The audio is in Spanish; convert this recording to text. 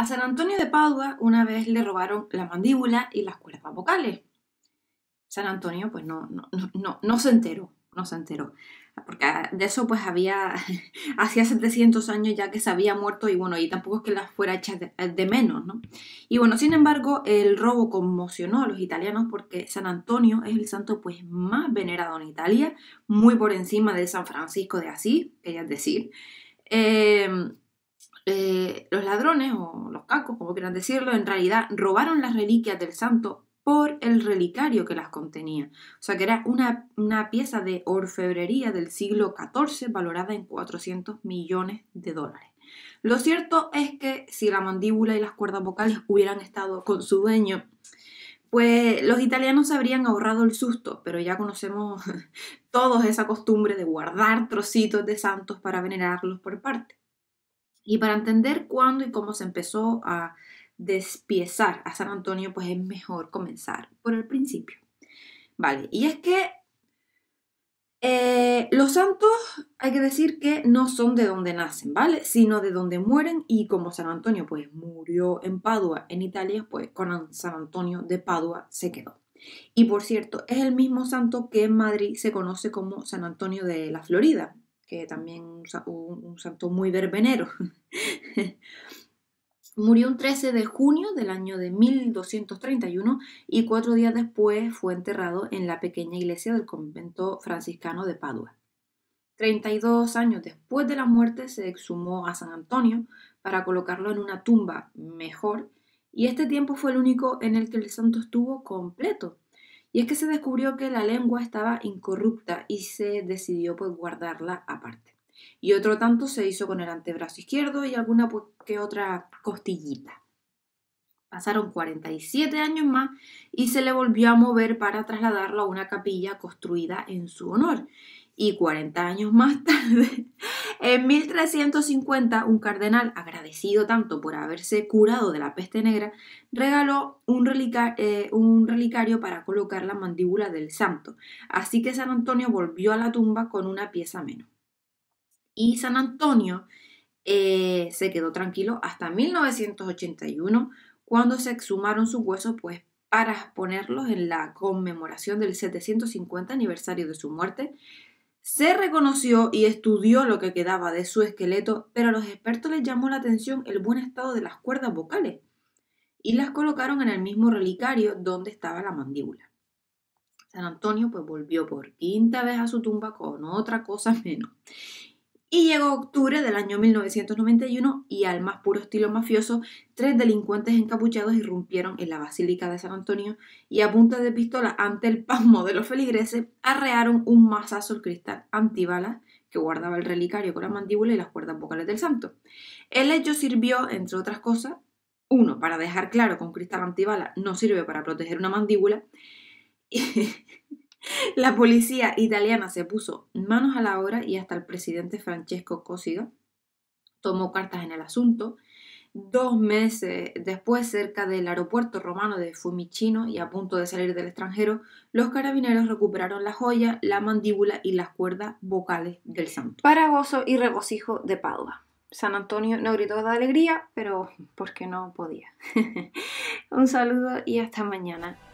A San Antonio de Padua una vez le robaron la mandíbula y las cuerdas vocales. San Antonio pues no, no, no, no se enteró, no se enteró. Porque ah, de eso pues había, hacía 700 años ya que se había muerto y bueno, y tampoco es que las fuera hechas eh, de, menos, ¿no? Y bueno, sin embargo, el robo conmocionó a los italianos porque San Antonio es el santo pues más venerado en Italia, muy por encima de San Francisco de Asís, quería decir. Eh, eh, los ladrones, o los cacos, como quieran decirlo, en realidad robaron las reliquias del santo por el relicario que las contenía. O sea que era una, una pieza de orfebrería del siglo XIV valorada en 400 millones de dólares. Lo cierto es que si la mandíbula y las cuerdas vocales hubieran estado con su dueño, pues los italianos habrían ahorrado el susto, pero ya conocemos todos esa costumbre de guardar trocitos de santos para venerarlos por parte. Y para entender cuándo y cómo se empezó a despiezar a San Antonio, pues es mejor comenzar por el principio. Vale, y es que eh, los santos hay que decir que no son de donde nacen, ¿vale? Sino de donde mueren y como San Antonio pues murió en Padua, en Italia, pues con San Antonio de Padua se quedó. Y por cierto, es el mismo santo que en Madrid se conoce como San Antonio de la Florida, que también un, santo muy verbenero. Murió un 13 de junio del año de 1231 y cuatro días después fue enterrado en la pequeña iglesia del convento franciscano de Padua. 32 años después de la muerte se exhumó a San Antonio para colocarlo en una tumba mejor y este tiempo fue el único en el que el santo estuvo completo, y es que se descubrió que la lengua estaba incorrupta y se decidió pues guardarla aparte. Y otro tanto se hizo con el antebrazo izquierdo y alguna pues, que otra costillita. Pasaron 47 años más y se le volvió a mover para trasladarlo a una capilla construida en su honor y 40 años más tarde, en 1350, un cardenal, agradecido tanto por haberse curado de la peste negra, regaló eh, un, relicario para colocar la mandíbula del santo. Así que San Antonio volvió a la tumba con una pieza menos. Y San Antonio eh, se quedó tranquilo hasta 1981, cuando se exhumaron sus huesos, pues para ponerlos en la conmemoración del 750 aniversario de su muerte, se reconoció y estudió lo que quedaba de su esqueleto, pero a los expertos les llamó la atención el buen estado de las cuerdas vocales y las colocaron en el mismo relicario donde estaba la mandíbula. San Antonio pues volvió por quinta vez a su tumba con otra cosa menos y llegó octubre del año 1991 y al más puro estilo mafioso, tres delincuentes encapuchados irrumpieron en la Basílica de San Antonio y a punta de pistola ante el pasmo de los feligreses arrearon un mazazo al cristal antibalas que guardaba el relicario con la mandíbula y las cuerdas vocales del santo. El hecho sirvió, entre otras cosas, uno, para dejar claro que un cristal antibala no sirve para proteger una mandíbula, La policía italiana se puso manos a la obra y hasta el presidente Francesco Cosiga tomó cartas en el asunto. Dos meses después, cerca del aeropuerto romano de Fumicino y a punto de salir del extranjero, los carabineros recuperaron la joya, la mandíbula y las cuerdas vocales del santo. Para gozo y regocijo de Padua. San Antonio no gritó de alegría, pero porque no podía. Un saludo y hasta mañana.